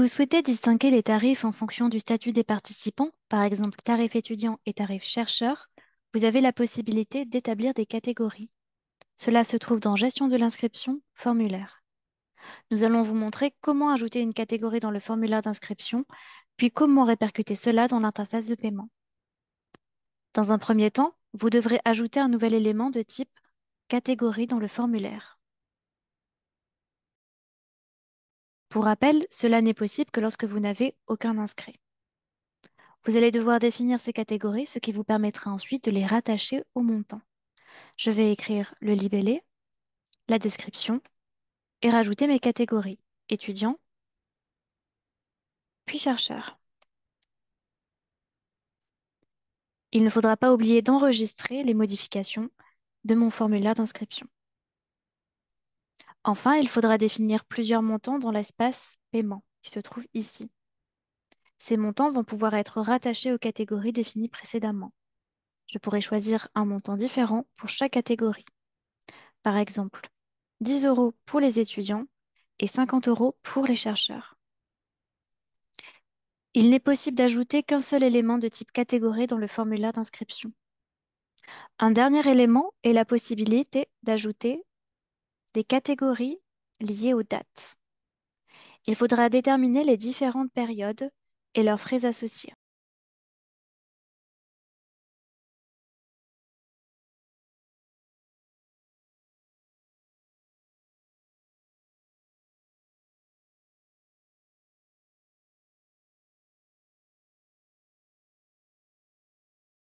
Vous souhaitez distinguer les tarifs en fonction du statut des participants, par exemple tarif étudiant et tarif chercheur, vous avez la possibilité d'établir des catégories. Cela se trouve dans Gestion de l'inscription, formulaire. Nous allons vous montrer comment ajouter une catégorie dans le formulaire d'inscription, puis comment répercuter cela dans l'interface de paiement. Dans un premier temps, vous devrez ajouter un nouvel élément de type catégorie dans le formulaire. Pour rappel, cela n'est possible que lorsque vous n'avez aucun inscrit. Vous allez devoir définir ces catégories, ce qui vous permettra ensuite de les rattacher au montant. Je vais écrire le libellé, la description et rajouter mes catégories étudiant, puis chercheur. Il ne faudra pas oublier d'enregistrer les modifications de mon formulaire d'inscription. Enfin, il faudra définir plusieurs montants dans l'espace paiement qui se trouve ici. Ces montants vont pouvoir être rattachés aux catégories définies précédemment. Je pourrais choisir un montant différent pour chaque catégorie. Par exemple, 10 euros pour les étudiants et 50 euros pour les chercheurs. Il n'est possible d'ajouter qu'un seul élément de type catégorie dans le formulaire d'inscription. Un dernier élément est la possibilité d'ajouter des catégories liées aux dates. Il faudra déterminer les différentes périodes et leurs frais associés.